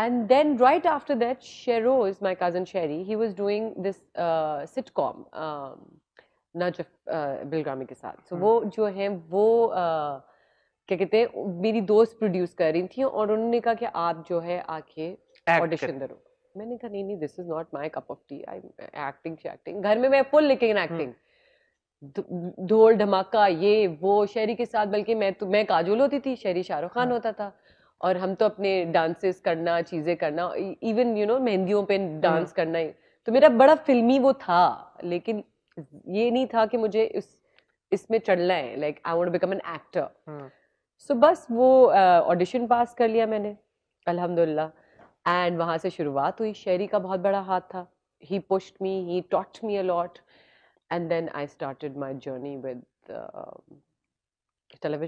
And then right after that, Shero is my cousin Sherry. He was doing this uh, sitcom um, Najaf uh, Bilgrami के साथ. So वो जो हैं वो क्या कहते हैं मेरी दोस्त प्रोड्यूस कर रही थी और उन्होंने कहा कि आप जो है आके ऑडिशन दो मैंने कहा नहीं नहीं this is not my cup of tea I acting acting घर में मैं फुल लेकिन एक्टिंग ढोल धमाका ये वो शहरी के साथ बल्कि मैं तो मैं काजोल होती थी शहरी शाहरुख खान होता था और हम तो अपने डांसेस करना चीज़ें करना इवन यू नो मेहंदियों पे डांस हम्म। करना ही तो मेरा बड़ा फिल्मी वो था लेकिन ये नहीं था कि मुझे इस इसमें चढ़ना है like I want become an actor so बस वो ऑडिशन uh, पास कर लिया मैंने अल्हम्दुलिल्लाह एंड वहाँ से शुरुआत हुई शायरी का बहुत बड़ा हाथ था he pushed me he taught me a lot and then I started my journey with television